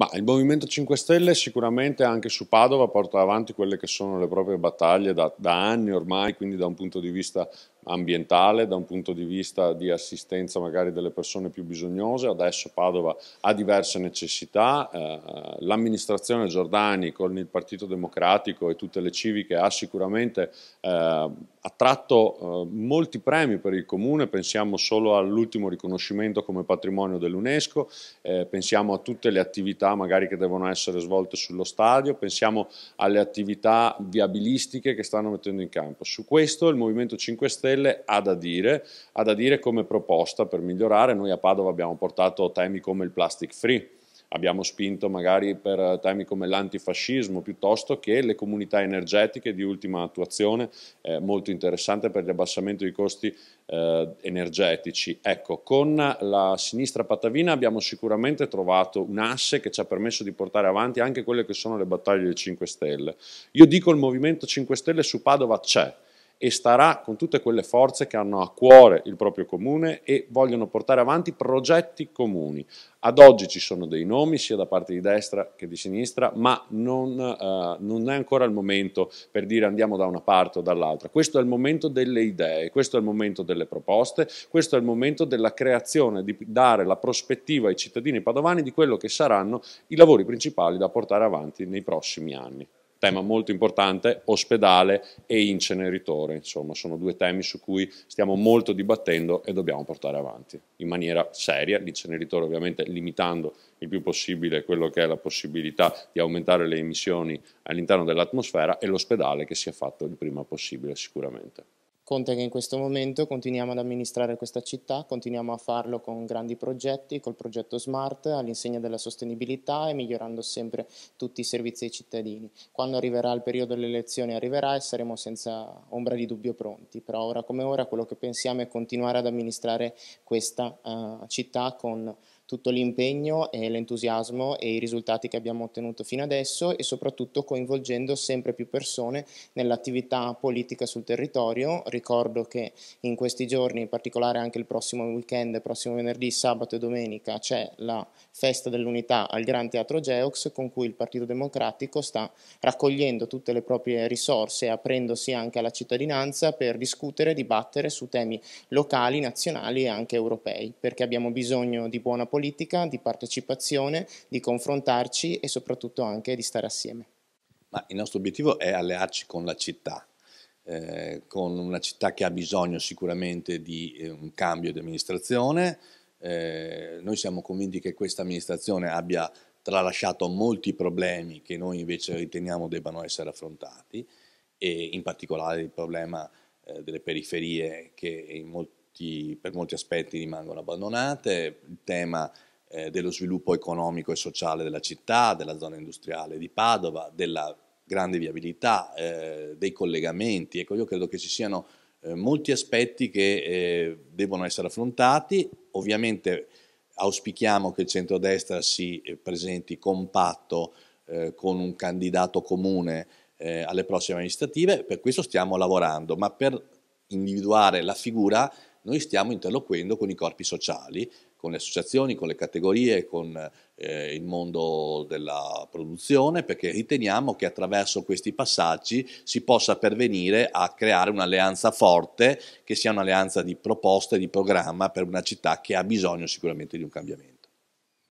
Ma il Movimento 5 Stelle sicuramente anche su Padova porta avanti quelle che sono le proprie battaglie da, da, anni ormai, quindi da un punto di vista ambientale, da un punto di vista di assistenza magari delle persone più bisognose, adesso Padova ha diverse necessità, eh, l'amministrazione Giordani con il Partito Democratico e tutte le civiche ha sicuramente eh, attratto eh, molti premi per il Comune, pensiamo solo all'ultimo riconoscimento come patrimonio dell'UNESCO, pensiamo a tutte le attività magari che devono essere svolte sullo stadio, pensiamo alle attività viabilistiche che stanno mettendo in campo. Su questo il Movimento 5 Stelle Stelle ha da dire, ha da dire come proposta per migliorare. Noi a Padova abbiamo portato temi come il plastic free, abbiamo spinto magari per temi come l'antifascismo piuttosto che le comunità energetiche di ultima attuazione, eh, molto interessante per l'abbassamento dei costi eh, energetici. Ecco, con la sinistra patavina abbiamo sicuramente trovato un asse che ci ha permesso di portare avanti anche quelle che sono le battaglie del 5 Stelle. Io dico il Movimento 5 Stelle su Padova c'è, e starà con tutte quelle forze che hanno a cuore il proprio comune e vogliono portare avanti progetti comuni. Ad oggi ci sono dei nomi sia da parte di destra che di sinistra, ma non, eh, non è ancora il momento per dire andiamo da una parte o dall'altra. Questo è il momento delle idee, questo è il momento delle proposte, questo è il momento della creazione, di dare la prospettiva ai cittadini padovani di quello che saranno i lavori principali da portare avanti nei prossimi anni tema molto importante, ospedale e inceneritore, insomma sono due temi su cui stiamo molto dibattendo e dobbiamo portare avanti in maniera seria, l'inceneritore ovviamente limitando il più possibile quello che è la possibilità di aumentare le emissioni all'interno dell'atmosfera e l'ospedale che sia fatto il prima possibile sicuramente. Conta che in questo momento continuiamo ad amministrare questa città, continuiamo a farlo con grandi progetti, col progetto Smart, all'insegna della sostenibilità e migliorando sempre tutti i servizi ai cittadini. Quando arriverà il periodo delle elezioni arriverà e saremo senza ombra di dubbio pronti, però ora come ora quello che pensiamo è continuare ad amministrare questa uh, città con tutto l'impegno e l'entusiasmo e i risultati che abbiamo ottenuto fino adesso e soprattutto coinvolgendo sempre più persone nell'attività politica sul territorio. Ricordo che in questi giorni, in particolare anche il prossimo weekend, prossimo venerdì, sabato e domenica, c'è la festa dell'unità al Gran Teatro Geox con cui il Partito Democratico sta raccogliendo tutte le proprie risorse aprendosi anche alla cittadinanza per discutere e dibattere su temi locali, nazionali e anche europei, perché abbiamo bisogno di buona politica politica, di partecipazione, di confrontarci e soprattutto anche di stare assieme. Ma il nostro obiettivo è allearci con la città, eh, con una città che ha bisogno sicuramente di eh, un cambio di amministrazione. Eh, noi siamo convinti che questa amministrazione abbia tralasciato molti problemi che noi invece riteniamo debbano essere affrontati e in particolare il problema eh, delle periferie che in molti molti, per molti aspetti rimangono abbandonate, il tema eh, dello sviluppo economico e sociale della città, della zona industriale di Padova, della grande viabilità, eh, dei collegamenti, ecco io credo che ci siano eh, molti aspetti che eh, devono essere affrontati, ovviamente auspichiamo che il centrodestra si eh, presenti compatto eh, con un candidato comune alle prossime amministrative, per questo stiamo lavorando, ma per individuare la figura noi stiamo interloquendo con i corpi sociali, con le associazioni, con le categorie, con eh, il mondo della produzione, perché riteniamo che attraverso questi passaggi si possa pervenire a creare un'alleanza forte, che sia un'alleanza di proposte, di programma per una città che ha bisogno sicuramente di un cambiamento.